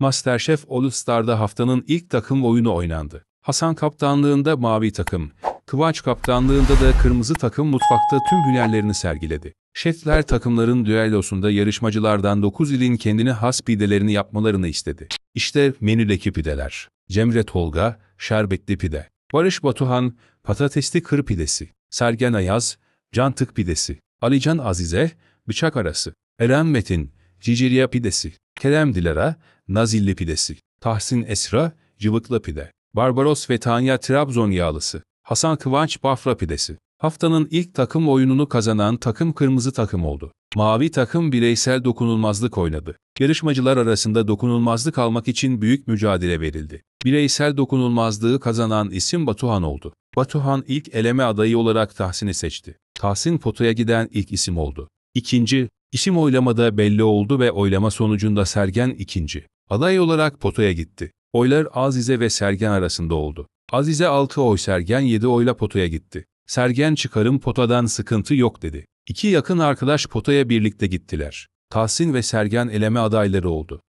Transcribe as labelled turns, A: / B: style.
A: Masterchef All Star'da haftanın ilk takım oyunu oynandı. Hasan kaptanlığında mavi takım, Kıvanç kaptanlığında da kırmızı takım mutfakta tüm hünerlerini sergiledi. Şefler takımların düellosunda yarışmacılardan 9 ilin kendine has pidelerini yapmalarını istedi. İşte menüdeki pideler. Cemre Tolga, şerbetli pide. Barış Batuhan, patatesli kır pidesi. Sergen Ayaz, cantık pidesi. Alican Azize, bıçak arası. Eren Metin, cicirya pidesi. Kerem Dilara, Nazilli pidesi, Tahsin Esra, cıvıklı pide, Barbaros ve Tanya Trabzon yağlısı, Hasan Kıvanç Bafra pidesi. Haftanın ilk takım oyununu kazanan takım kırmızı takım oldu. Mavi takım bireysel dokunulmazlık oynadı. Yarışmacılar arasında dokunulmazlık almak için büyük mücadele verildi. Bireysel dokunulmazlığı kazanan isim Batuhan oldu. Batuhan ilk eleme adayı olarak Tahsin'i seçti. Tahsin potaya giden ilk isim oldu. İkinci, İsim oylamada belli oldu ve oylama sonucunda Sergen ikinci. Aday olarak potaya gitti. Oylar Azize ve Sergen arasında oldu. Azize 6 oy Sergen 7 oyla potaya gitti. Sergen çıkarım potadan sıkıntı yok dedi. İki yakın arkadaş potaya birlikte gittiler. Tahsin ve Sergen eleme adayları oldu.